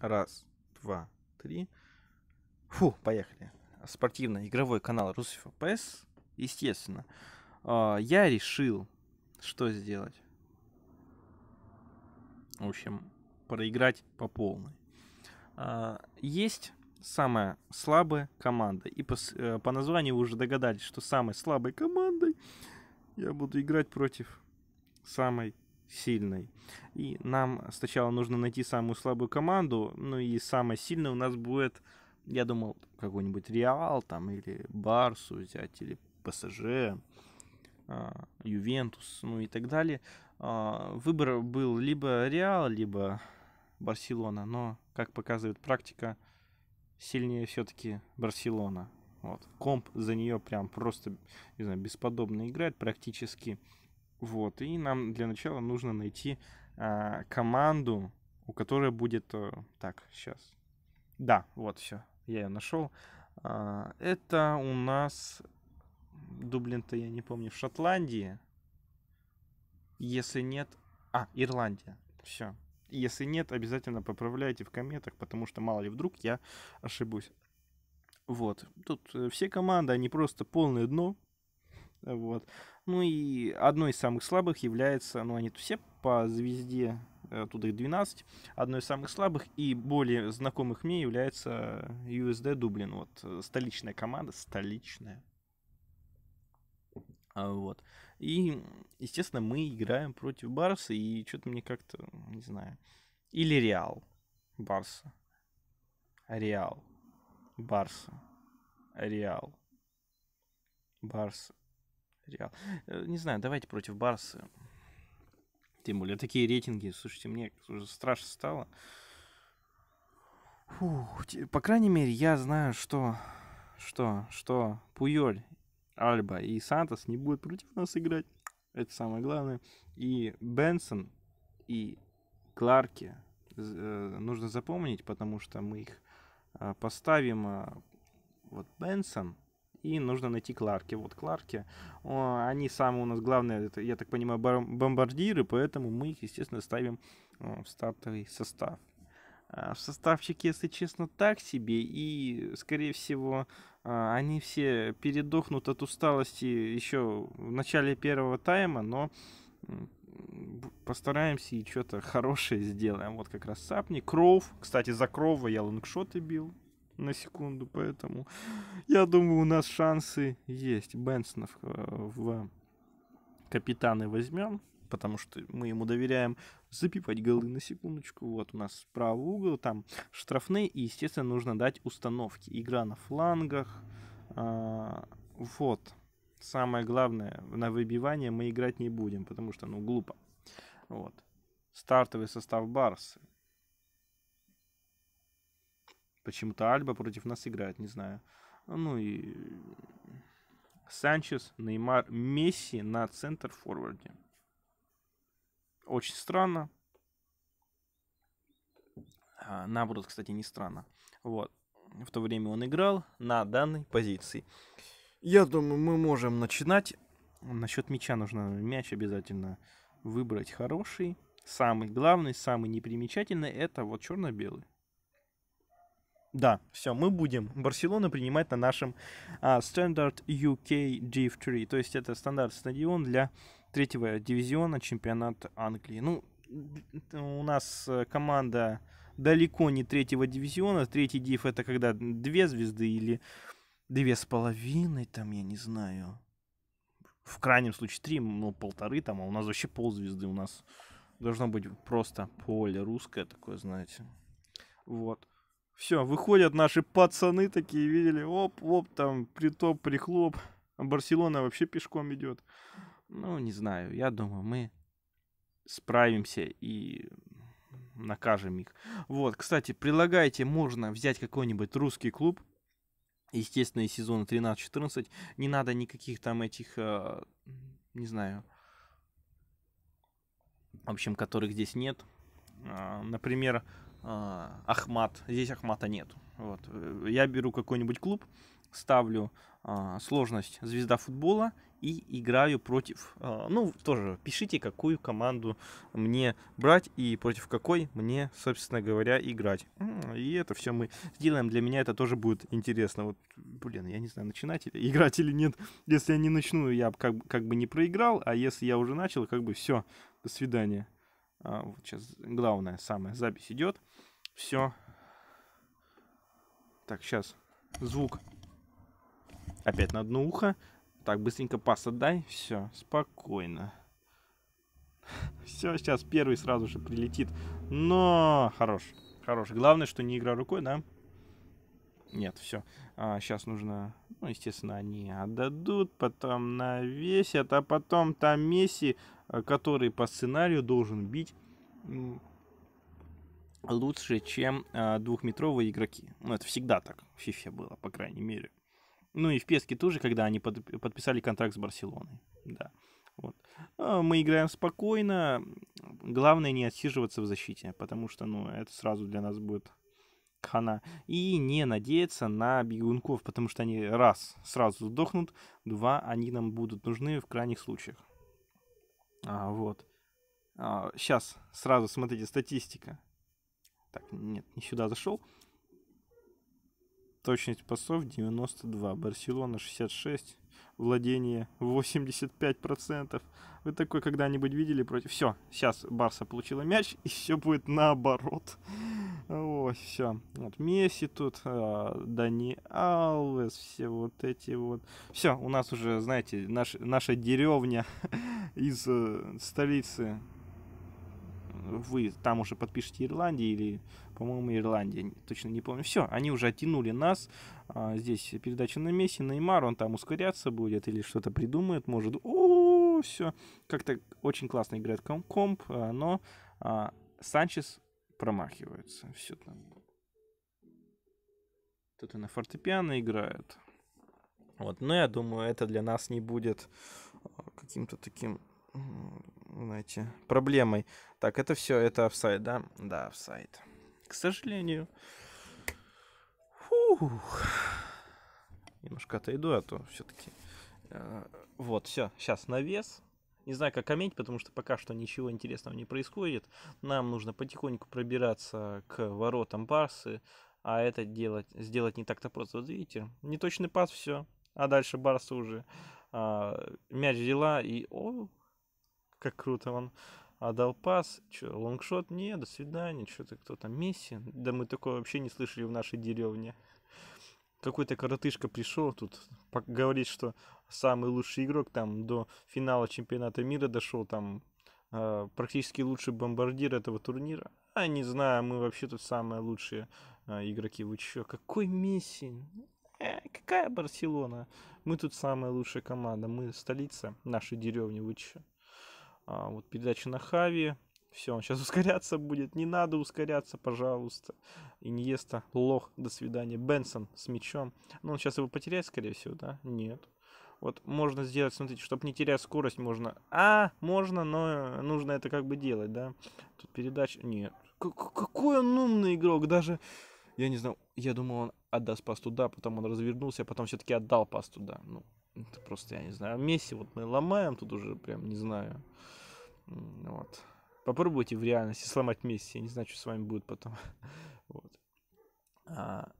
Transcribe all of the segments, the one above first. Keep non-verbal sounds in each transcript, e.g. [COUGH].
Раз, два, три. Фу, поехали. Спортивно-игровой канал Русифа ПС, естественно. А, я решил, что сделать. В общем, проиграть по полной. А, есть самая слабая команда. И по, э, по названию вы уже догадались, что самой слабой командой я буду играть против самой сильной. И нам сначала нужно найти самую слабую команду, ну и самая сильная у нас будет, я думал, какой-нибудь Реал там или Барсу взять, или ПСЖ, а, Ювентус, ну и так далее. А, выбор был либо Реал, либо Барселона, но, как показывает практика, сильнее все-таки Барселона. Вот. Комп за нее прям просто, не знаю, бесподобно играет практически вот, и нам для начала нужно найти э, команду, у которой будет... Э, так, сейчас. Да, вот все, я ее нашел. Э, а, это у нас... Дублин-то я не помню, в Шотландии. Если нет... А, Ирландия. Все. Если нет, обязательно поправляйте в комментах, потому что мало ли вдруг я ошибусь. Вот. Тут э, все команды, они просто полное дно, вот. Ну и одной из самых слабых является, ну они тут все по звезде, э, тут их 12, одной из самых слабых и более знакомых мне является USD Дублин, вот э, столичная команда, столичная. А, вот. И, естественно, мы играем против Барса, и что-то мне как-то, не знаю. Или Реал Барса. Реал Барса. Реал Барса. Реал. Э, не знаю, давайте против Барса. Тем более такие рейтинги, слушайте, мне уже страшно стало. Фух, по крайней мере, я знаю, что, что, что Пуёль, Альба и Сантос не будут против нас играть. Это самое главное. И Бенсон, и Кларки э, нужно запомнить, потому что мы их э, поставим. Вот Бенсон, и нужно найти Кларки. Вот Кларки, они самые у нас главные, это, я так понимаю, бомбардиры, поэтому мы их, естественно, ставим в стартовый состав. А, в составчике, если честно, так себе, и, скорее всего, а, они все передохнут от усталости еще в начале первого тайма, но постараемся и что-то хорошее сделаем. Вот как раз Сапни. Кров, кстати, за Крова я лонгшоты бил на секунду, поэтому я думаю, у нас шансы есть. Бенсонов э, в капитаны возьмем, потому что мы ему доверяем Запипать голы на секундочку. Вот у нас правый угол, там штрафные, и, естественно, нужно дать установки. Игра на флангах, а, вот. Самое главное, на выбивание мы играть не будем, потому что, ну, глупо. Вот. Стартовый состав Барсы. Почему-то Альба против нас играет, не знаю. Ну и Санчес, Неймар, Месси на центр форварде. Очень странно. А, наоборот, кстати, не странно. Вот. В то время он играл на данной позиции. Я думаю, мы можем начинать. Насчет мяча нужно мяч обязательно выбрать хороший. Самый главный, самый непримечательный это вот черно-белый. Да, все, мы будем Барселону принимать на нашем а, Standard UK Div3, то есть это стандарт стадион для третьего дивизиона чемпионата Англии. Ну, у нас э, команда далеко не третьего дивизиона, третий див это когда две звезды или две с половиной, там, я не знаю, в крайнем случае три, ну, полторы там, а у нас вообще ползвезды, у нас должно быть просто поле русское такое, знаете, вот. Все, выходят наши пацаны такие, видели, оп, оп, там, притоп, прихлоп. Барселона вообще пешком идет. Ну, не знаю, я думаю, мы справимся и накажем их. Вот, кстати, предлагайте, можно взять какой-нибудь русский клуб, естественно, из сезона 13-14. Не надо никаких там этих, э, не знаю, в общем, которых здесь нет. А, например, а, Ахмат. Здесь Ахмата нет. Вот. Э, я беру какой-нибудь клуб, ставлю а, сложность звезда футбола и играю против. А, ну, тоже пишите, какую команду мне брать и против какой мне, собственно говоря, играть. И это все мы сделаем. Для меня это тоже будет интересно. Вот, блин, я не знаю, начинать или [LAUGHS] играть или нет. Если я не начну, я как, как бы не проиграл, а если я уже начал, как бы все, до свидания. А, вот сейчас главное, самая запись идет. Все. Так, сейчас звук опять на одно ухо. Так, быстренько пас отдай. Все, спокойно. [LAUGHS] Все, сейчас первый сразу же прилетит. Но хорош. Хорош. Главное, что не игра рукой, да? Нет, все. А, сейчас нужно... Ну, естественно, они отдадут, потом навесят, а потом там Месси, э, который по сценарию должен бить лучше, чем а, двухметровые игроки. Ну, это всегда так в FIFA было, по крайней мере. Ну и в Песке тоже, когда они подписали контракт с Барселоной. Да. Вот. А, мы играем спокойно. Главное не отсиживаться в защите, потому что, ну, это сразу для нас будет хана. И не надеяться на бегунков, потому что они, раз, сразу сдохнут, два, они нам будут нужны в крайних случаях. А, вот. А, сейчас, сразу смотрите, статистика. Так, нет, не сюда зашел. Точность пасов 92, Барселона 66, владение 85%. Вы такой когда-нибудь видели против... Все, сейчас Барса получила мяч, и все будет наоборот. Ой, все. Вот Месси тут, э, Дани Алвес, все вот эти вот. Все, у нас уже, знаете, наш, наша деревня [LAUGHS] из э, столицы. Вы там уже подпишите Ирландии или, по-моему, Ирландия, точно не помню. Все, они уже оттянули нас. А, здесь передача на Месси, Неймар, он там ускоряться будет или что-то придумает, может. О, все. Как-то очень классно играет комп, а, но а, Санчес промахивается. Все там. Тут и на фортепиано играют. Вот, но ну, я думаю, это для нас не будет э, каким-то таким, знаете, проблемой. Так, это все, это офсайд, да? Да, офсайд. К сожалению. Фух. Немножко отойду, а то все-таки. Э, вот, все, сейчас навес не знаю, как ометь, потому что пока что ничего интересного не происходит. Нам нужно потихоньку пробираться к воротам Барсы, а это делать, сделать не так-то просто. Вот видите, неточный пас, все. А дальше Барса уже а, мяч взяла и... О, как круто он отдал пас, че, лонгшот, нет, до свидания, что-то кто там, Месси, да мы такое вообще не слышали в нашей деревне какой-то коротышка пришел тут, говорить, что самый лучший игрок там до финала чемпионата мира дошел, там э, практически лучший бомбардир этого турнира. А не знаю, мы вообще тут самые лучшие э, игроки. Вы чё, какой Месси? Э, какая Барселона? Мы тут самая лучшая команда, мы столица нашей деревни, вы чё? А, вот передача на Хави, все, он сейчас ускоряться будет. Не надо ускоряться, пожалуйста. Иньеста, лох, до свидания. Бенсон с мячом. Ну, он сейчас его потеряет, скорее всего, да? Нет. Вот можно сделать, смотрите, чтобы не терять скорость, можно... А, можно, но нужно это как бы делать, да? Тут передача... Нет. К какой он умный игрок, даже... Я не знаю, я думал, он отдаст пас туда, потом он развернулся, а потом все-таки отдал пас туда. Ну, это просто, я не знаю. А Месси вот мы ломаем тут уже, прям, не знаю. Вот. Попробуйте в реальности сломать Месси. Я не знаю, что с вами будет потом. [LAUGHS] Вот. А,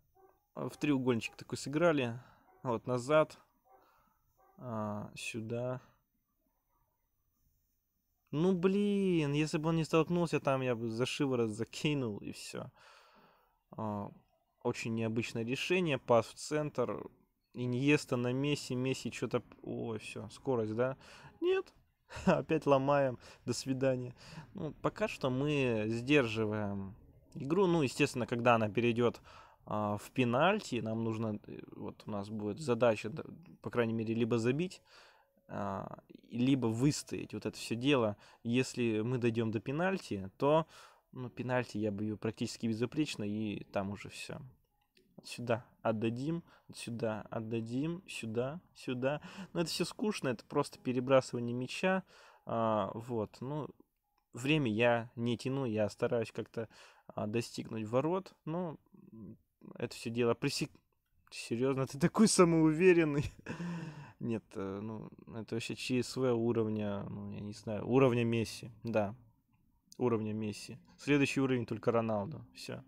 в треугольничек такой сыграли. Вот назад. А, сюда. Ну блин, если бы он не столкнулся, там я бы за шиворот закинул и все. А, очень необычное решение. Пас в центр. Иньеста на Месси. Месси что-то... Ой, все, скорость, да? Нет, [LAUGHS] опять ломаем, до свидания. Ну, пока что мы сдерживаем игру. Ну, естественно, когда она перейдет а, в пенальти, нам нужно, э, вот у нас будет задача, по крайней мере, либо забить, а, либо выстоять вот это все дело. Если мы дойдем до пенальти, то ну, пенальти я бью практически безупречно, и там уже все сюда отдадим, сюда отдадим, сюда, сюда. Но ну, это все скучно, это просто перебрасывание мяча. А, вот, ну, время я не тяну, я стараюсь как-то а, достигнуть ворот, но это все дело пресек... Серьезно, ты такой самоуверенный. [LAUGHS] Нет, э, ну, это вообще ЧСВ уровня, ну, я не знаю, уровня Месси, да. Уровня Месси. Следующий уровень только Роналду. Все.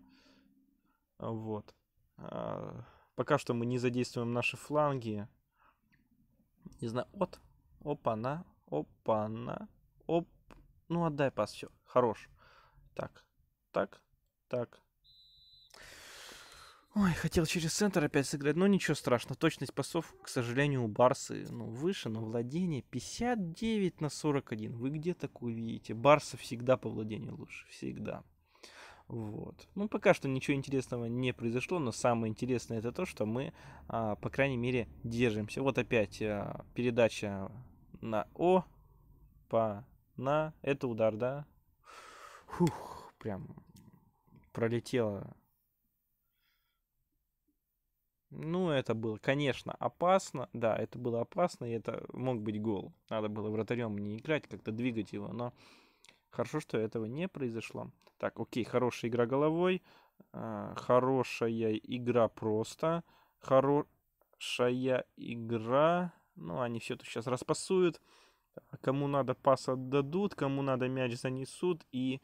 Вот. А, пока что мы не задействуем наши фланги. Не знаю, вот. Опа-на, опа-на, оп. Ну, отдай пас, все, хорош. Так, так, так. Ой, хотел через центр опять сыграть, но ничего страшного. Точность пасов, к сожалению, у Барсы ну, выше, но владение 59 на 41. Вы где такое видите? Барса всегда по владению лучше, всегда. Вот. Ну, пока что ничего интересного не произошло, но самое интересное это то, что мы, а, по крайней мере, держимся. Вот опять а, передача на О, по на, это удар, да? Фух, прям пролетело. Ну, это было, конечно, опасно. Да, это было опасно, и это мог быть гол. Надо было вратарем не играть, как-то двигать его, но хорошо, что этого не произошло. Так, окей, хорошая игра головой. А, хорошая игра просто. Хорошая игра. Ну, они все это сейчас распасуют. Кому надо пас отдадут, кому надо мяч занесут. И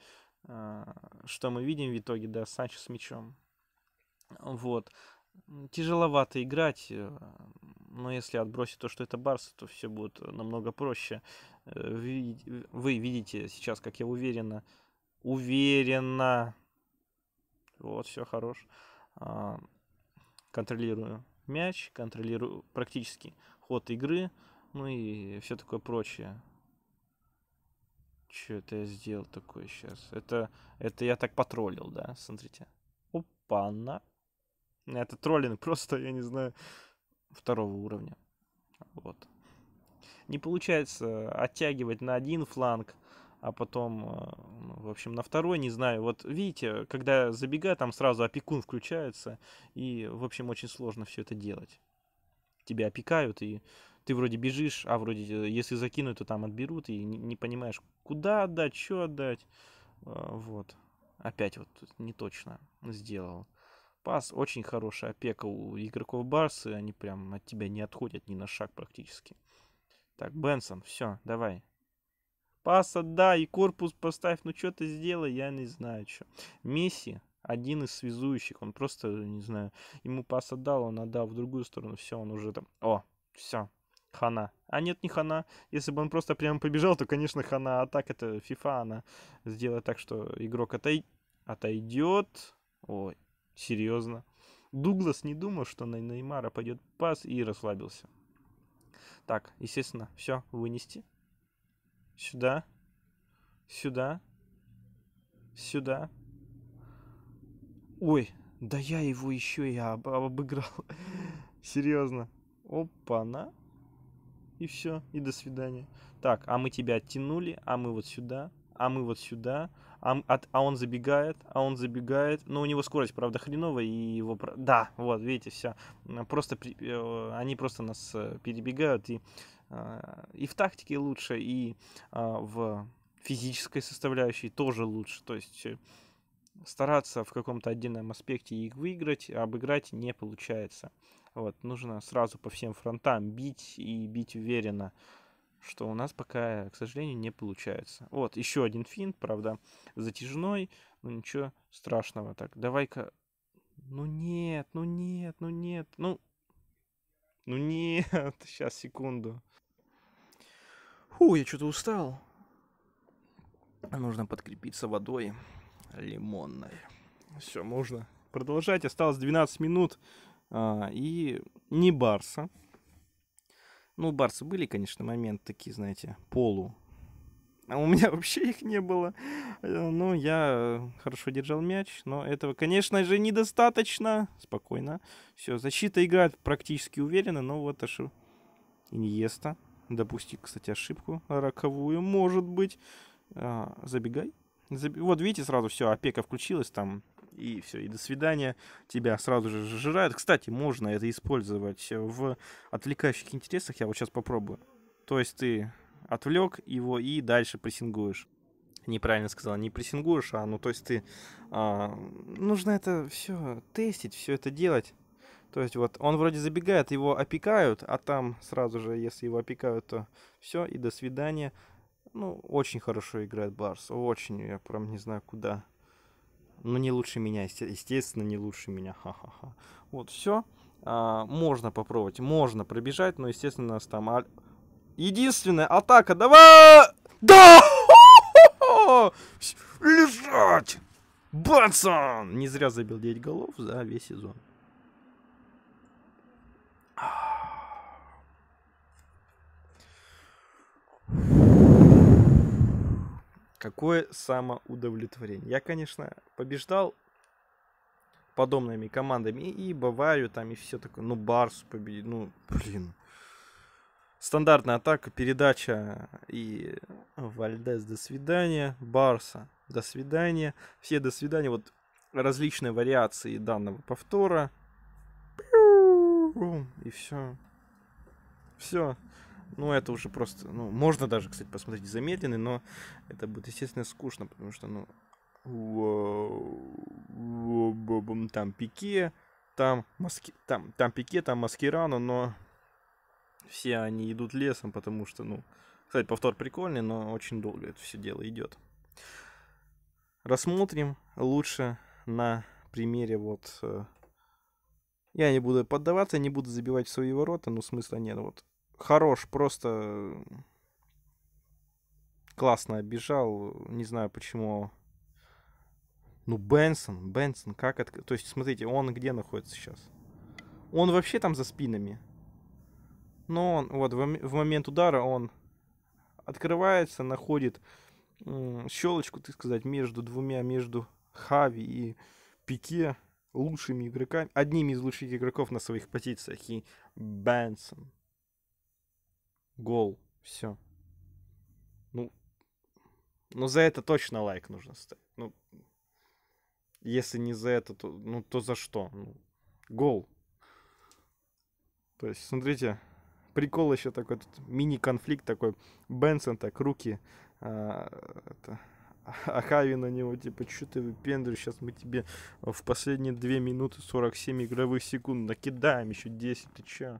а, что мы видим в итоге, да, Санчо с мячом. Вот. Тяжеловато играть, э, но если отбросить то, что это Барс, то все будет намного проще. Э, вы видите сейчас, как я уверенно, уверенно. Вот, все хорош. А, контролирую мяч, контролирую практически ход игры, ну и все такое прочее. Что это я сделал такое сейчас? Это, это я так потроллил, да? Смотрите. Опа-на. Это троллинг [LAUGHS] просто, я не знаю, второго уровня. Вот. Не получается оттягивать на один фланг, а потом, а, ну, в общем, на второй, не знаю. Вот видите, когда забегаю, там сразу опекун включается, и, в общем, очень сложно все это делать. Тебя опекают, и ты вроде бежишь, а вроде, э, если закинут, то там отберут, и не, понимаешь, куда отдать, что отдать. А, вот. Опять вот не точно сделал. Пас очень хорошая опека у игроков Барсы, они прям от тебя не отходят ни на шаг практически. Так, Бенсон, все, давай, паса да и корпус поставь. Ну, что ты сделай, я не знаю, что. Месси один из связующих. Он просто, не знаю, ему пас отдал, он отдал в другую сторону. Все, он уже там... О, все, хана. А нет, не хана. Если бы он просто прямо побежал, то, конечно, хана. А так это FIFA, она сделает так, что игрок отой... отойдет. Ой, серьезно. Дуглас не думал, что на Неймара пойдет пас и расслабился. Так, естественно, все, вынести сюда, сюда, сюда. Ой, да я его еще и об обыграл. [LAUGHS] Серьезно. Опа-на. И все, и до свидания. Так, а мы тебя оттянули, а мы вот сюда, а мы вот сюда, а, а, а он забегает, а он забегает. Но ну, у него скорость, правда, хреновая, и его... Да, вот, видите, все. Просто при... Э, они просто нас э, перебегают, и а, и в тактике лучше, и а, в физической составляющей тоже лучше. То есть э, стараться в каком-то отдельном аспекте их выиграть, а обыграть не получается. Вот, нужно сразу по всем фронтам бить и бить уверенно, что у нас пока, к сожалению, не получается. Вот, еще один финт, правда, затяжной, но ничего страшного. Так, давай-ка... Ну нет, ну нет, ну нет. Ну, ну нет, [LAUGHS] сейчас, секунду. Фу, я что-то устал. Нужно подкрепиться водой лимонной. Все, можно продолжать. Осталось 12 минут. А, и не Барса. Ну, у Барса были, конечно, моменты такие, знаете, полу а у меня [LAUGHS] вообще их не было. Э, ну, я э, хорошо держал мяч, но этого, конечно же, недостаточно. Спокойно. Все, защита играет практически уверенно, но вот аж Иньеста допустил, кстати, ошибку роковую, может быть. А, забегай. Заб... Вот видите, сразу все, опека включилась там, и все, и до свидания. Тебя сразу же жирают. Кстати, можно это использовать в отвлекающих интересах. Я вот сейчас попробую. То есть ты отвлек его и дальше прессингуешь. Неправильно сказал, не прессингуешь, а ну то есть ты... А, нужно это все тестить, все это делать. То есть вот он вроде забегает, его опекают, а там сразу же, если его опекают, то все и до свидания. Ну, очень хорошо играет Барс, очень, я прям не знаю куда. Ну, не лучше меня, естественно, не лучше меня, ха-ха-ха. Вот, все. А, можно попробовать, можно пробежать, но, естественно, у нас там Единственная атака. Давай! Да! [LAUGHS] Лежать! Батсон! Не зря забил 9 голов за весь сезон. Какое самоудовлетворение. Я, конечно, побеждал подобными командами и Баварию там и все такое. Ну, Барсу победить. Ну, блин. Стандартная атака, передача и Вальдес до свидания, Барса до свидания, все до свидания, вот различные вариации данного повтора. И все. Все. Ну, это уже просто, ну, можно даже, кстати, посмотреть замедленный, но это будет, естественно, скучно, потому что, ну, там пике, там маски, там, там пике, там маскирану, но все они идут лесом, потому что, ну, кстати, повтор прикольный, но очень долго это все дело идет. Рассмотрим лучше на примере вот... Э, я не буду поддаваться, не буду забивать в свои ворота, но смысла нет. Вот хорош, просто э, классно обижал. Не знаю, почему ну, Бенсон, Бенсон, как это... То есть, смотрите, он где находится сейчас? Он вообще там за спинами но он вот в, в момент удара он открывается, находит щелочку, так сказать, между двумя, между Хави и Пике, лучшими игроками, одними из лучших игроков на своих позициях. И Бенсон. Гол. Все. Ну, ну за это точно лайк нужно ставить. Ну, если не за это, то, ну, то за что? Ну, гол. То есть, смотрите, прикол еще такой, тут мини-конфликт такой. Бенсон так, руки... А, это, [LAUGHS] а Хави на него, типа, что ты выпендришь, сейчас мы тебе в последние 2 минуты 47 игровых секунд накидаем еще 10, ты че?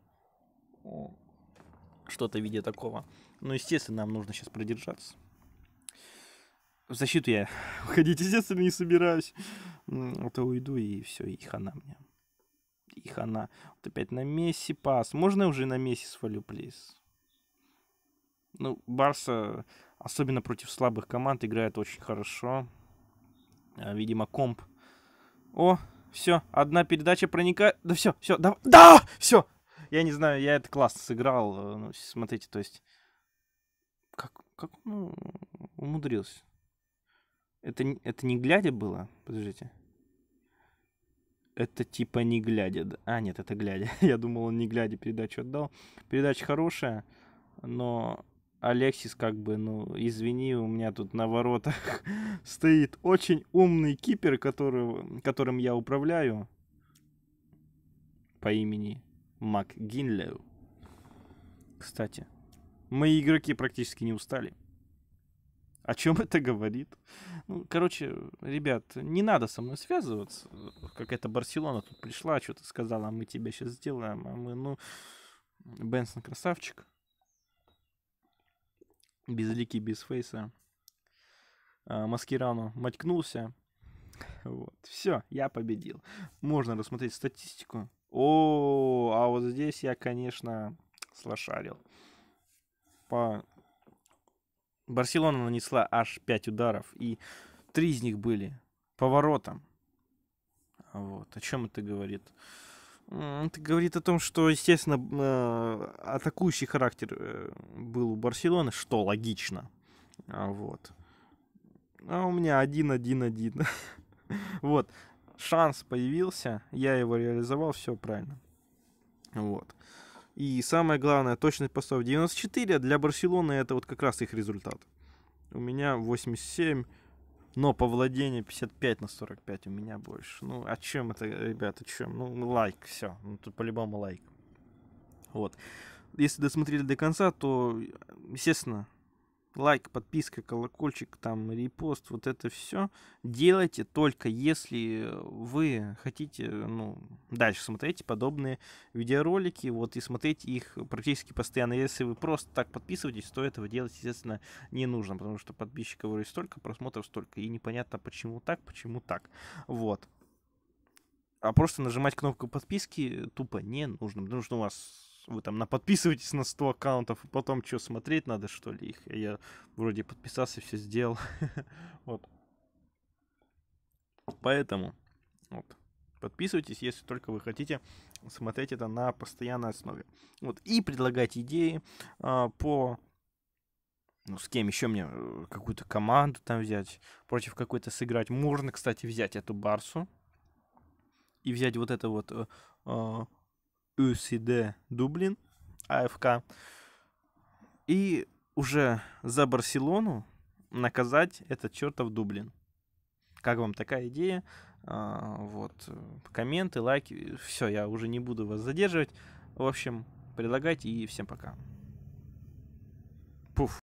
Что-то в виде такого. Ну, естественно, нам нужно сейчас продержаться. В защиту я [LAUGHS] уходить, естественно, не собираюсь. А то уйду и все, и хана мне их она Вот опять на Месси пас. Можно уже на Месси свалю, плиз? Ну, Барса, особенно против слабых команд, играет очень хорошо. А, видимо, комп. О, все, одна передача проникает. Да все, все, да, да, все. Я не знаю, я это классно сыграл. Э, ну, смотрите, то есть... Как, как он ну, умудрился? Это, это не глядя было? Подождите это типа не глядя. А, нет, это глядя. [LAUGHS] Я думал, он не глядя передачу отдал. Передача хорошая, но Алексис как бы, ну, извини, у меня тут на воротах [LAUGHS] стоит очень умный кипер, который, которым я управляю по имени Мак Гинлеу. Кстати, мои игроки практически не устали. О чем это говорит? Ну, короче, ребят, не надо со мной связываться. Какая-то Барселона тут пришла, что-то сказала, а мы тебя сейчас сделаем. А мы, ну, Бенсон красавчик. Безликий, без фейса. А, Маскирану матькнулся. Вот, все, я победил. Можно рассмотреть статистику. О, а вот здесь я, конечно, слошарил. По Барселона нанесла аж 5 ударов, и три из них были поворотом. Вот. О чем это говорит? Это говорит о том, что, естественно, э, атакующий характер э, был у Барселоны, что логично. А вот. А у меня один-один-один. [LAUGHS] Вот. Шанс появился, я его реализовал, все правильно. Вот. И самое главное, точность постов 94, а для Барселоны это вот как раз их результат. У меня 87, но по владению 55 на 45 у меня больше. Ну, о а чем это, ребята, о чем? Ну, ну лайк, все. Ну, тут по-любому лайк. Вот. Если досмотрели до конца, то, естественно, лайк, подписка, колокольчик, там, репост, вот это все делайте только если вы хотите, ну, дальше смотреть подобные видеоролики, вот, и смотреть их практически постоянно. Если вы просто так подписываетесь, то этого делать, естественно, не нужно, потому что подписчиков уже столько, просмотров столько, и непонятно, почему так, почему так, вот. А просто нажимать кнопку подписки тупо не нужно, потому что у вас вы там подписывайтесь на 100 аккаунтов, и потом что, смотреть надо, что ли, их? Я вроде подписался, все сделал. [LAUGHS] Вот. Поэтому, вот, подписывайтесь, если только вы хотите смотреть это на постоянной основе. Вот, и предлагать идеи э, по... Ну, с кем еще мне э, какую-то команду там взять, против какой-то сыграть. Можно, кстати, взять эту Барсу и взять вот это вот э, а, ЮСД Дублин, АФК, и уже за Барселону наказать этот чертов Дублин. Как вам такая идея? А, вот, комменты, лайки, все, я уже не буду вас задерживать. В общем, предлагайте и всем пока. Пуф.